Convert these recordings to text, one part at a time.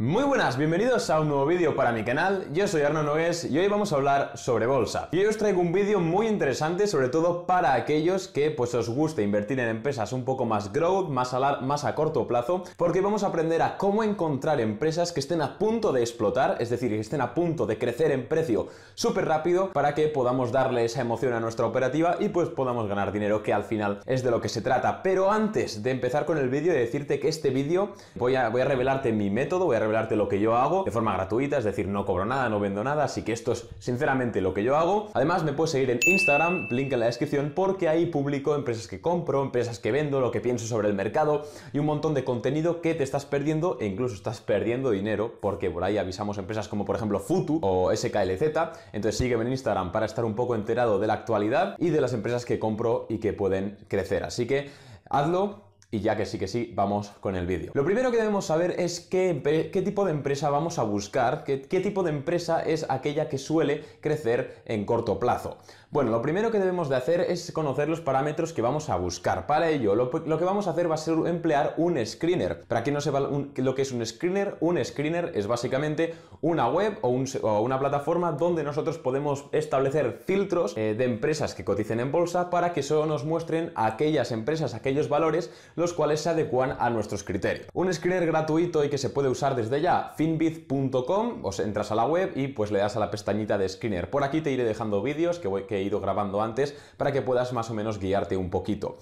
Muy buenas, bienvenidos a un nuevo vídeo para mi canal, yo soy Arno Nogués y hoy vamos a hablar sobre bolsa. Y hoy os traigo un vídeo muy interesante, sobre todo para aquellos que pues os guste invertir en empresas un poco más growth, más a, más a corto plazo, porque vamos a aprender a cómo encontrar empresas que estén a punto de explotar, es decir, que estén a punto de crecer en precio súper rápido para que podamos darle esa emoción a nuestra operativa y pues podamos ganar dinero, que al final es de lo que se trata. Pero antes de empezar con el vídeo, y decirte que este vídeo voy a, voy a revelarte mi método, voy a revelarte lo que yo hago de forma gratuita, es decir, no cobro nada, no vendo nada, así que esto es sinceramente lo que yo hago. Además, me puedes seguir en Instagram, link en la descripción, porque ahí publico empresas que compro, empresas que vendo, lo que pienso sobre el mercado y un montón de contenido que te estás perdiendo e incluso estás perdiendo dinero, porque por ahí avisamos empresas como por ejemplo Futu o SKLZ. Entonces sígueme en Instagram para estar un poco enterado de la actualidad y de las empresas que compro y que pueden crecer. Así que hazlo y ya que sí que sí, vamos con el vídeo. Lo primero que debemos saber es qué, qué tipo de empresa vamos a buscar, qué, qué tipo de empresa es aquella que suele crecer en corto plazo. Bueno, lo primero que debemos de hacer es conocer los parámetros que vamos a buscar. Para ello, lo, que vamos a hacer va a ser emplear un screener. Para quien no sepa lo que es un screener, un screener es básicamente una web o, una plataforma donde nosotros podemos establecer filtros eh, de empresas que coticen en bolsa para que solo nos muestren aquellas empresas, aquellos valores, los cuales se adecuan a nuestros criterios. Un screener gratuito y que se puede usar desde ya, finbit.com, os entras a la web y pues le das a la pestañita de screener. Por aquí te iré dejando vídeos que he ido grabando antes para que puedas más o menos guiarte un poquito.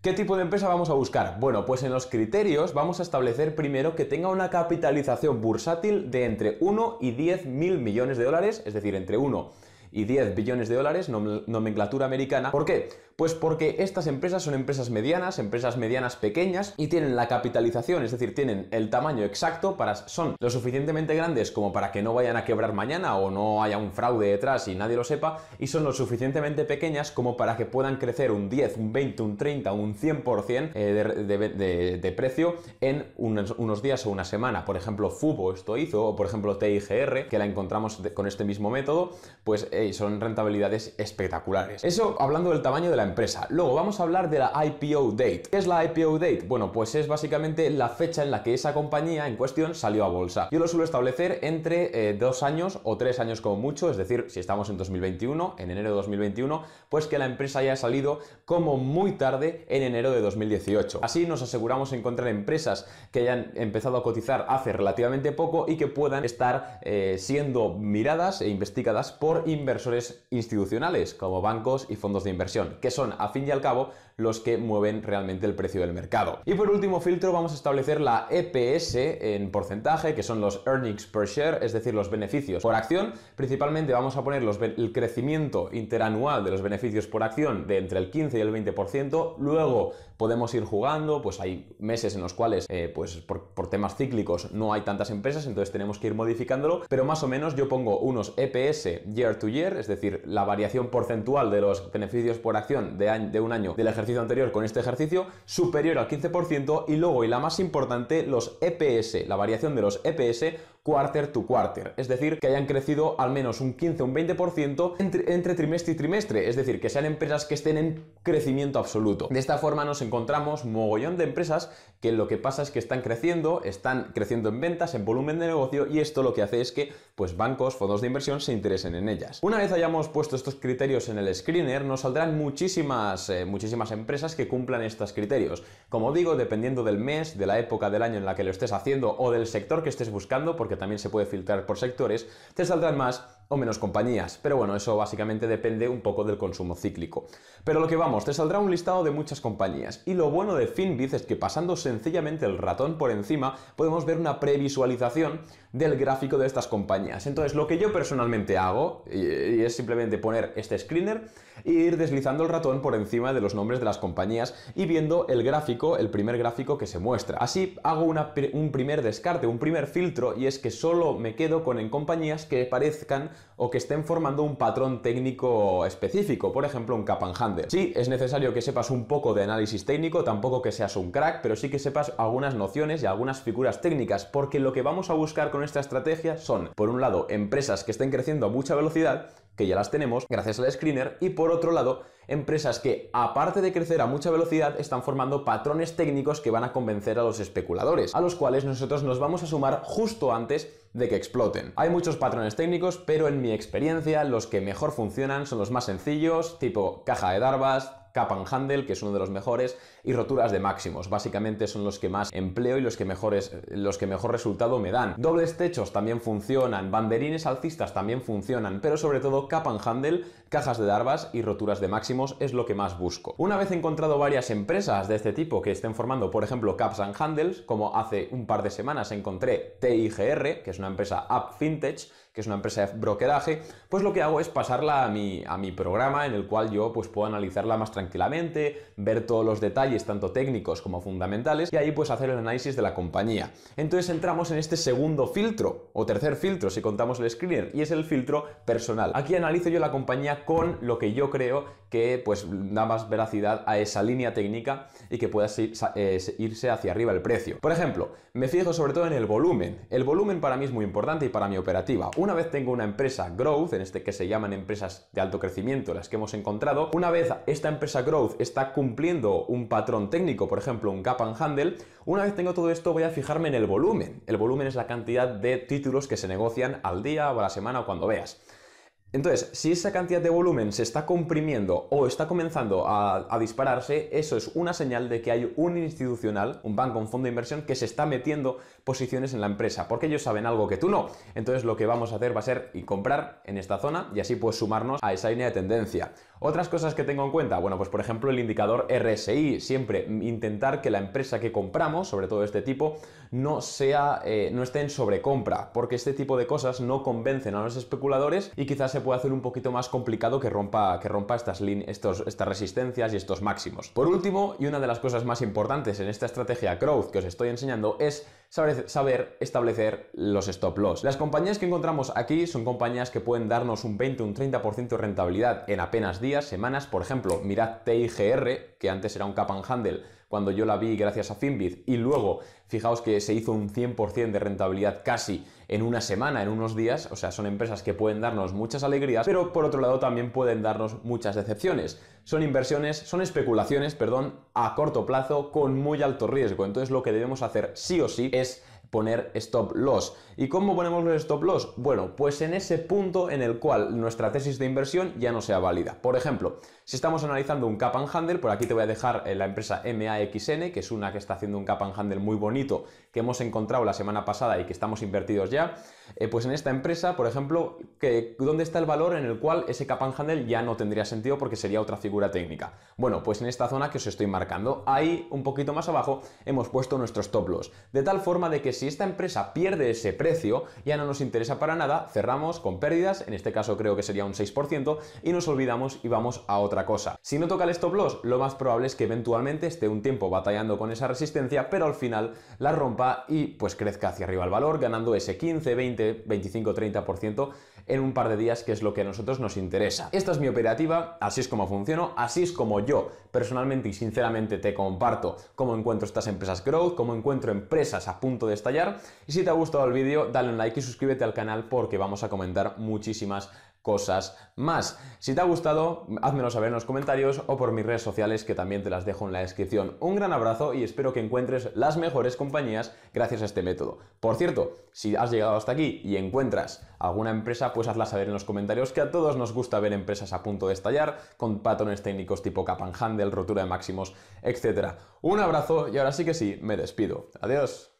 ¿Qué tipo de empresa vamos a buscar? Bueno, pues en los criterios vamos a establecer primero que tenga una capitalización bursátil de entre 1 y 10 mil millones de dólares, es decir, entre 1 y 10 billones de dólares, nomenclatura americana. ¿Por qué? Pues porque estas empresas son empresas medianas, empresas medianas pequeñas y tienen la capitalización, es decir, tienen el tamaño exacto para son lo suficientemente grandes como para que no vayan a quebrar mañana o no haya un fraude detrás y nadie lo sepa y son lo suficientemente pequeñas como para que puedan crecer un 10, un 20, un 30, un 100% eh, de, precio en unos, días o una semana. Por ejemplo, Fubo esto hizo o por ejemplo TIGR que la encontramos con este mismo método, pues son rentabilidades espectaculares. Eso hablando del tamaño de la empresa. Luego vamos a hablar de la IPO date. ¿Qué es la IPO date? Bueno, pues es básicamente la fecha en la que esa compañía en cuestión salió a bolsa. Yo lo suelo establecer entre eh, dos años o tres años como mucho, es decir, si estamos en 2021, en enero de 2021, pues que la empresa haya salido como muy tarde en enero de 2018. Así nos aseguramos encontrar empresas que hayan empezado a cotizar hace relativamente poco y que puedan estar eh, siendo miradas e investigadas por inversores institucionales como bancos y fondos de inversión, que a fin y al cabo, los que mueven realmente el precio del mercado. Y por último filtro vamos a establecer la EPS en porcentaje, que son los earnings per share, es decir, los beneficios por acción. Principalmente vamos a poner el crecimiento interanual de los beneficios por acción de entre el 15 y el 20%. Luego podemos ir jugando, pues hay meses en los cuales, eh, pues por, temas cíclicos, no hay tantas empresas, entonces tenemos que ir modificándolo, pero más o menos yo pongo unos EPS year to year, es decir, la variación porcentual de los beneficios por acción de, de un año del ejercicio anterior con este ejercicio, superior al 15% y luego, y la más importante, los EPS, la variación de los EPS quarter to quarter, es decir, que hayan crecido al menos un 15 o un 20% entre, trimestre y trimestre, es decir, que sean empresas que estén en crecimiento absoluto. De esta forma nos encontramos mogollón de empresas que lo que pasa es que están creciendo, están creciendo en ventas, en volumen de negocio y esto lo que hace es que pues bancos, fondos de inversión se interesen en ellas. Una vez hayamos puesto estos criterios en el screener, nos saldrán muchísimas, eh, muchísimas empresas que cumplan estos criterios. Como digo, dependiendo del mes, de la época del año en la que lo estés haciendo o del sector que estés buscando, porque también se puede filtrar por sectores, te saldrán más o menos compañías. Pero bueno, eso básicamente depende un poco del consumo cíclico. Pero lo que vamos, te saldrá un listado de muchas compañías. Y lo bueno de Finbiz es que pasando sencillamente el ratón por encima, podemos ver una previsualización del gráfico de estas compañías. Entonces, lo que yo personalmente hago es simplemente poner este screener e ir deslizando el ratón por encima de los nombres de las compañías y viendo el gráfico, el primer gráfico que se muestra. Así hago un primer descarte, un primer filtro y es que solo me quedo con en compañías que parezcan o que estén formando un patrón técnico específico, por ejemplo, un Handle. Sí, es necesario que sepas un poco de análisis técnico, tampoco que seas un crack, pero sí que sepas algunas nociones y algunas figuras técnicas, porque lo que vamos a buscar con nuestra estrategia son, por un lado, empresas que estén creciendo a mucha velocidad, que ya las tenemos gracias al screener, y por otro lado, empresas que, aparte de crecer a mucha velocidad, están formando patrones técnicos que van a convencer a los especuladores, a los cuales nosotros nos vamos a sumar justo antes de que exploten. Hay muchos patrones técnicos, pero en mi experiencia los que mejor funcionan son los más sencillos, tipo caja de darbas, Cap and Handle, que es uno de los mejores, y roturas de máximos. Básicamente son los que más empleo y los que, mejores, los que mejor resultado me dan. Dobles techos también funcionan, banderines alcistas también funcionan, pero sobre todo Cap and Handle, cajas de darbas y roturas de máximos es lo que más busco. Una vez encontrado varias empresas de este tipo que estén formando, por ejemplo, Caps and Handles, como hace un par de semanas encontré TIGR, que es una empresa App Fintech, que es una empresa de brokeraje, pues lo que hago es pasarla a mi, a mi programa en el cual yo pues puedo analizarla más tranquilamente, ver todos los detalles, tanto técnicos como fundamentales, y ahí pues hacer el análisis de la compañía. Entonces entramos en este segundo filtro, o tercer filtro si contamos el screener, y es el filtro personal. Aquí analizo yo la compañía con lo que yo creo que pues da más veracidad a esa línea técnica y que pueda eh, irse hacia arriba el precio. Por ejemplo, me fijo sobre todo en el volumen. El volumen para mí es muy importante y para mi operativa una vez tengo una empresa growth, en este que se llaman empresas de alto crecimiento, las que hemos encontrado, una vez esta empresa growth está cumpliendo un patrón técnico, por ejemplo, un gap and handle, una vez tengo todo esto voy a fijarme en el volumen. El volumen es la cantidad de títulos que se negocian al día o a la semana o cuando veas. Entonces, si esa cantidad de volumen se está comprimiendo o está comenzando a, dispararse, eso es una señal de que hay un institucional, un banco, un fondo de inversión, que se está metiendo posiciones en la empresa, porque ellos saben algo que tú no. Entonces, lo que vamos a hacer va a ser y comprar en esta zona y así pues sumarnos a esa línea de tendencia. Otras cosas que tengo en cuenta, bueno, pues por ejemplo el indicador RSI, siempre intentar que la empresa que compramos, sobre todo este tipo, no sea, eh, no esté en sobrecompra, porque este tipo de cosas no convencen a los especuladores y quizás se puede hacer un poquito más complicado que rompa, que rompa estas, estos, estas resistencias y estos máximos. Por último, y una de las cosas más importantes en esta estrategia crowd que os estoy enseñando es saber, establecer los stop loss. Las compañías que encontramos aquí son compañías que pueden darnos un 20 un 30% de rentabilidad en apenas días, semanas. Por ejemplo, mirad TIGR, que antes era un cap and handle cuando yo la vi gracias a Finbit y luego, fijaos que se hizo un 100% de rentabilidad casi en una semana, en unos días, o sea, son empresas que pueden darnos muchas alegrías, pero por otro lado también pueden darnos muchas decepciones. Son inversiones, son especulaciones, perdón, a corto plazo con muy alto riesgo. Entonces lo que debemos hacer sí o sí es poner stop loss. ¿Y cómo ponemos los stop loss? Bueno, pues en ese punto en el cual nuestra tesis de inversión ya no sea válida. Por ejemplo, si estamos analizando un cap and handle, por aquí te voy a dejar eh, la empresa MAXN, que es una que está haciendo un cap and handle muy bonito que hemos encontrado la semana pasada y que estamos invertidos ya, eh, pues en esta empresa, por ejemplo, que, ¿dónde está el valor en el cual ese cap and handle ya no tendría sentido porque sería otra figura técnica? Bueno, pues en esta zona que os estoy marcando, ahí un poquito más abajo hemos puesto nuestros stop loss, de tal forma de que si esta empresa pierde ese precio, ya no nos interesa para nada, cerramos con pérdidas, en este caso creo que sería un 6%, y nos olvidamos y vamos a otra cosa. Si no toca el stop loss, lo más probable es que eventualmente esté un tiempo batallando con esa resistencia, pero al final la rompa y pues crezca hacia arriba el valor, ganando ese 15, 20, 25, 30% en un par de días, que es lo que a nosotros nos interesa. Esta es mi operativa, así es como funciono, así es como yo personalmente y sinceramente te comparto cómo encuentro estas empresas growth, cómo encuentro empresas a punto de estar y si te ha gustado el vídeo, dale un like y suscríbete al canal porque vamos a comentar muchísimas cosas más. Si te ha gustado, házmelo saber en los comentarios o por mis redes sociales que también te las dejo en la descripción. Un gran abrazo y espero que encuentres las mejores compañías gracias a este método. Por cierto, si has llegado hasta aquí y encuentras alguna empresa, pues hazla saber en los comentarios que a todos nos gusta ver empresas a punto de estallar con patrones técnicos tipo Capan rotura de máximos, etc. Un abrazo y ahora sí que sí, me despido. Adiós.